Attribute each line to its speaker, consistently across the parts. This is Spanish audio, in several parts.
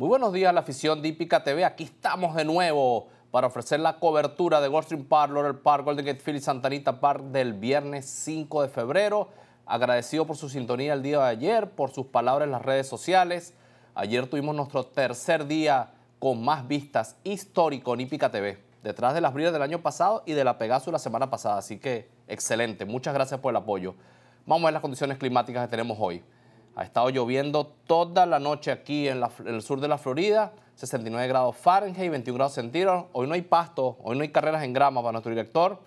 Speaker 1: Muy buenos días, la afición de Ipica TV. Aquí estamos de nuevo para ofrecer la cobertura de Goldstream Park, Laurel Park, Golden Gate Field y Santanita Park del viernes 5 de febrero. Agradecido por su sintonía el día de ayer, por sus palabras en las redes sociales. Ayer tuvimos nuestro tercer día con más vistas histórico en Ipica TV, detrás de las brillas del año pasado y de la Pegaso la semana pasada. Así que excelente, muchas gracias por el apoyo. Vamos a ver las condiciones climáticas que tenemos hoy. Ha estado lloviendo toda la noche aquí en, el sur de la Florida, 69 grados Fahrenheit, 21 grados centígrados. Hoy no hay pasto, hoy no hay carreras en grama para nuestro director.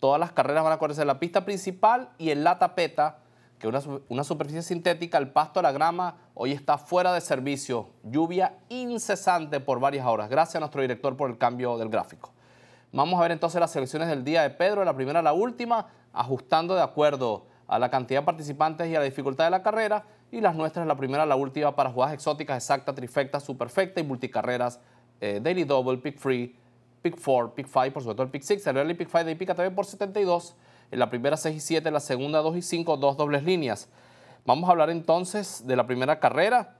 Speaker 1: Todas las carreras van a correrse en la pista principal y en la tapeta, que es una, superficie sintética. El pasto, a la grama, hoy está fuera de servicio. Lluvia incesante por varias horas. Gracias a nuestro director por el cambio del gráfico. Vamos a ver entonces las selecciones del día de Pedro, la primera a la última, ajustando de acuerdo a la cantidad de participantes y a la dificultad de la carrera, y las nuestras, la primera, la última, para jugadas exóticas, exacta, trifecta, superfecta y multicarreras, eh, Daily Double, Pick Free, Pick 4, Pick 5, por supuesto el Pick 6, el Early Pick 5 de TV por 72, en la primera 6 y 7, la segunda 2 y 5, dos dobles líneas. Vamos a hablar entonces de la primera carrera.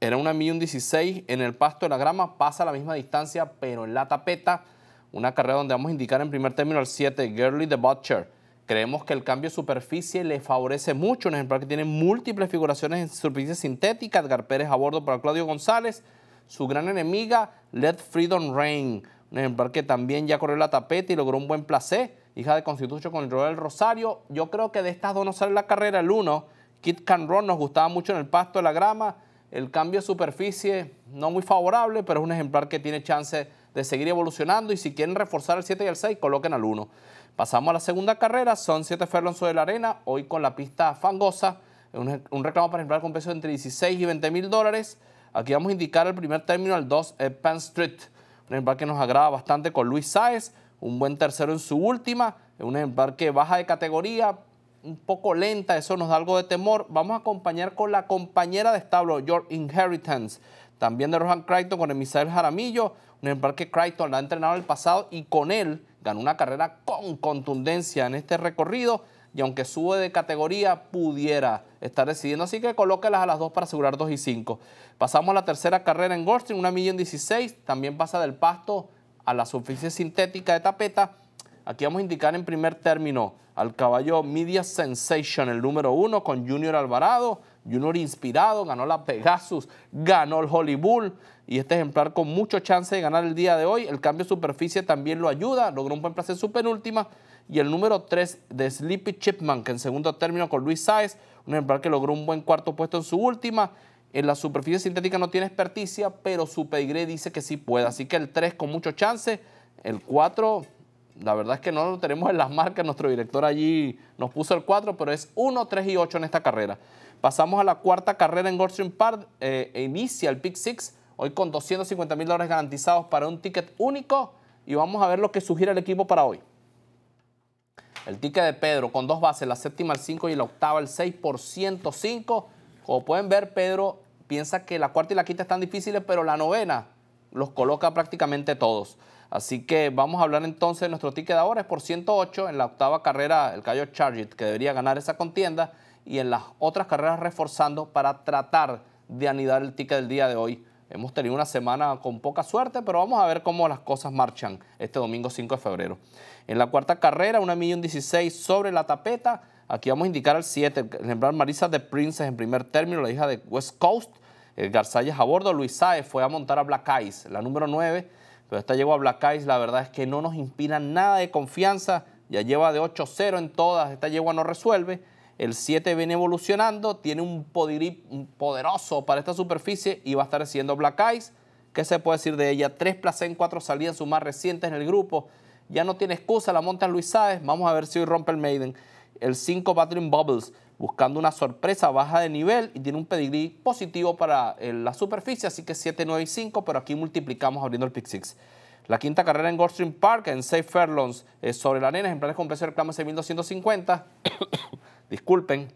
Speaker 1: Era una millón 16 en el pasto de la grama, pasa a la misma distancia, pero en la tapeta. Una carrera donde vamos a indicar en primer término al 7, Girly the Butcher. Creemos que el cambio de superficie le favorece mucho. Un ejemplar que tiene múltiples figuraciones en superficie sintética. Edgar Pérez a bordo para Claudio González. Su gran enemiga, Let Freedom Reign. Un ejemplar que también ya corrió la tapeta y logró un buen placé. Hija de Constitución con Royal Rosario. Yo creo que de estas dos no sale la carrera. El uno, Kit Run, nos gustaba mucho en el pasto de la grama. El cambio de superficie no muy favorable, pero es un ejemplar que tiene chance de seguir evolucionando. Y si quieren reforzar el 7 y el 6, coloquen al 1. Pasamos a la segunda carrera, son 7 furlongs de la arena, hoy con la pista fangosa, un, un reclamo para ejemplar con peso entre 16 y 20 mil dólares. Aquí vamos a indicar el primer término al 2 eh, Penn Street, un embarque que nos agrada bastante con Luis Sáez, un buen tercero en su última, un embarque baja de categoría, un poco lenta, eso nos da algo de temor. Vamos a acompañar con la compañera de establo, Your Inheritance, también de Rohan Crichton con el Jaramillo, un embarque que Crichton la ha entrenado en el pasado y con él ganó una carrera con contundencia en este recorrido y aunque sube de categoría pudiera estar decidiendo, así que colóquelas a las dos para asegurar 2 y 5. Pasamos a la tercera carrera en Goldstein, una millón en 16, también pasa del pasto a la superficie sintética de tapeta. Aquí vamos a indicar en primer término al caballo Media Sensation, el número 1, con Junior Alvarado, Junior inspirado, ganó la Pegasus, ganó el Holy Bull y este ejemplar con mucho chance de ganar el día de hoy. El cambio de superficie también lo ayuda, logró un buen placer su penúltima. Y el número 3 de Sleepy Chipman, que en segundo término con Luis Saez, un ejemplar que logró un buen cuarto puesto en su última. En la superficie sintética no tiene experticia, pero su pedigree dice que sí puede. Así que el 3 con mucho chance, el 4 la verdad es que no lo tenemos en las marcas, nuestro director allí nos puso el 4, pero es 1, 3 y 8 en esta carrera. Pasamos a la cuarta carrera en Goldstream Park. Eh, inicia el Pick Six, hoy con 250 mil dólares garantizados para un ticket único. Y vamos a ver lo que sugiere el equipo para hoy. El ticket de Pedro con dos bases, la séptima al 5 y la octava al 6 por 105. Como pueden ver, Pedro piensa que la cuarta y la quinta están difíciles, pero la novena los coloca prácticamente todos. Así que vamos a hablar entonces de nuestro ticket de ahora, es por 108 en la octava carrera, el Cayo Charged que debería ganar esa contienda y en las otras carreras reforzando para tratar de anidar el ticket del día de hoy. Hemos tenido una semana con poca suerte, pero vamos a ver cómo las cosas marchan este domingo 5 de febrero. En la cuarta carrera, una millón 16 sobre la tapeta. Aquí vamos a indicar al 7, el Marisa de Princes en primer término, la hija de West Coast. El eh, Garzalles a bordo, Luis Saez fue a montar a Black Eyes, la número 9, pero esta llegó a Black Eyes, la verdad es que no nos inspira nada de confianza, ya lleva de 8-0 en todas, esta yegua no resuelve. El 7 viene evolucionando, tiene un poderoso para esta superficie y va a estar siendo Black Eyes. ¿Qué se puede decir de ella? Tres en cuatro salidas, sus más recientes en el grupo. Ya no tiene excusa, la monta Luis Sáez. Vamos a ver si hoy rompe el Maiden. El 5 Patrick Bubbles, buscando una sorpresa baja de nivel y tiene un pedigrí positivo para eh, la superficie, así que 7, 9 y 5, pero aquí multiplicamos abriendo el pick 6. La quinta carrera en Goldstream Park, en Safe furlongs eh, sobre la arena, ejemplares con precio de reclamo 6.250 disculpen,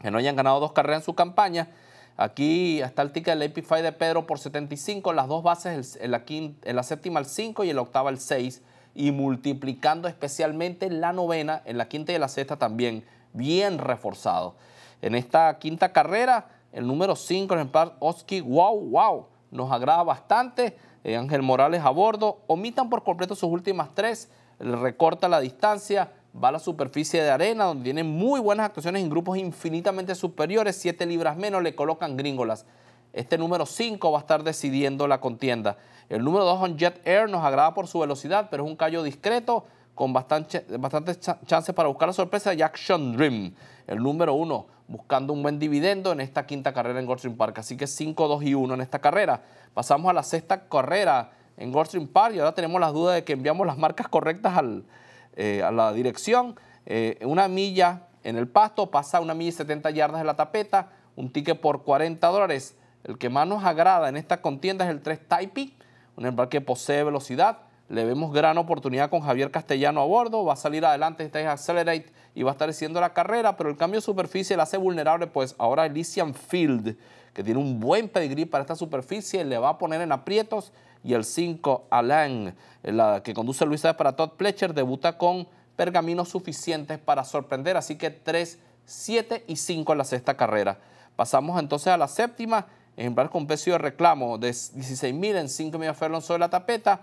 Speaker 1: que no hayan ganado dos carreras en su campaña. Aquí está el ticket del AP5 de Pedro por 75, las dos bases, en la, quinta, la séptima el 5 y en la octava al 6, y multiplicando especialmente la novena, en la quinta y la sexta también, bien reforzado. En esta quinta carrera, el número 5, el ejemplar Oski, wow, wow, nos agrada bastante. Eh, Ángel Morales a bordo, omitan por completo sus últimas tres, recorta la distancia, va a la superficie de arena, donde tiene muy buenas actuaciones en grupos infinitamente superiores, 7 libras menos, le colocan gringolas. Este número 5 va a estar decidiendo la contienda. El número 2 on Jet Air nos agrada por su velocidad, pero es un callo discreto con bastantes bastante chances para buscar la sorpresa. Action Dream, el número 1, buscando un buen dividendo en esta quinta carrera en Goldstream Park. Así que 5, 2 y 1 en esta carrera. Pasamos a la sexta carrera en Goldstream Park y ahora tenemos las dudas de que enviamos las marcas correctas al, eh, a la dirección, eh, una milla en el pasto, pasa una milla y 70 yardas de la tapeta, un ticket por 40 dólares. El que más nos agrada en esta contienda es el 3 Taipi, un embarque que posee velocidad. Le vemos gran oportunidad con Javier Castellano a bordo, va a salir adelante, este es Accelerate y va a estar haciendo la carrera, pero el cambio de superficie la hace vulnerable, pues ahora Elysian Field, que tiene un buen pedigrí para esta superficie, le va a poner en aprietos y el 5 Alain. La que conduce Luisa para Todd Pletcher debuta con pergaminos suficientes para sorprender, así que 3, 7 y 5 en la sexta carrera. Pasamos entonces a la séptima, ejemplar con peso de reclamo de 16.000 en 5 media sobre la tapeta.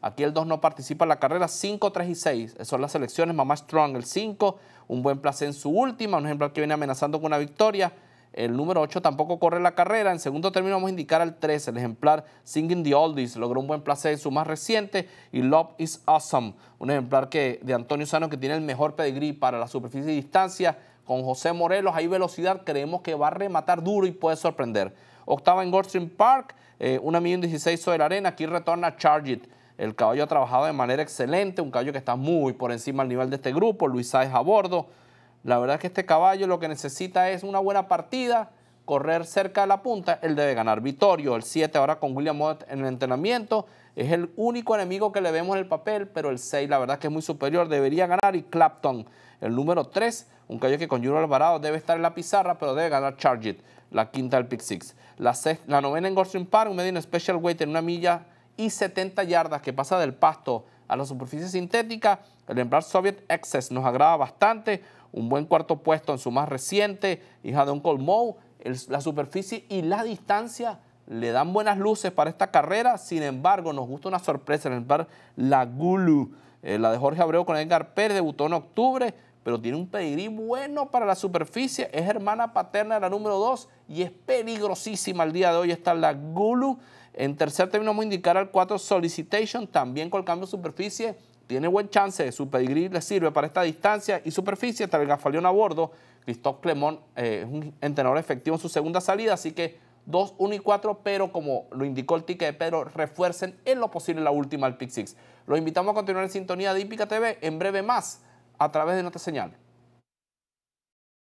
Speaker 1: Aquí el 2 no participa en la carrera, 5, 3 y 6. Son las selecciones, Mamá Strong el 5, un buen placer en su última, un ejemplar que viene amenazando con una victoria. El número 8 tampoco corre la carrera. En segundo término vamos a indicar al 13. El ejemplar Singing the Oldies logró un buen placer en su más reciente. Y Love is Awesome, un ejemplar que, de Antonio Sano que tiene el mejor pedigree para la superficie y distancia. Con José Morelos hay velocidad. Creemos que va a rematar duro y puede sorprender. Octava en Goldstream Park, eh, una millón 16 sobre la arena. Aquí retorna Charge It. El caballo ha trabajado de manera excelente, un caballo que está muy por encima del nivel de este grupo. Luis Sáez a bordo. La verdad es que este caballo lo que necesita es una buena partida, correr cerca de la punta, él debe ganar. vitorio el 7 ahora con William Mott en el entrenamiento, es el único enemigo que le vemos en el papel, pero el 6 la verdad es que es muy superior, debería ganar. Y Clapton, el número 3, un caballo que con Juro Alvarado debe estar en la pizarra, pero debe ganar Charge It, la quinta del Pick 6. La, la, novena en Goldstream Park, un Medina Special Weight en una milla y 70 yardas que pasa del pasto a la superficie sintética. El ejemplar Soviet Excess nos agrada bastante un buen cuarto puesto en su más reciente, hija de un colmow la superficie y la distancia le dan buenas luces para esta carrera. Sin embargo, nos gusta una sorpresa en el bar La Gulu. Eh, la de Jorge Abreu con Edgar Pérez debutó en octubre, pero tiene un pedigrí bueno para la superficie. Es hermana paterna de la número 2 y es peligrosísima el día de hoy. Está La Gulu. En tercer término, vamos a indicar al 4 Solicitation, también con cambio de superficie tiene buen chance, su pedigrí le sirve para esta distancia y superficie, hasta el gafaleón a bordo, Christophe Clemón eh, es un entrenador efectivo en su segunda salida, así que 2, 1 y 4, pero como lo indicó el ticket de Pedro, refuercen en lo posible la última al Pick Six. Los invitamos a continuar en sintonía de Hípica TV, en breve más, a través de nuestra señal.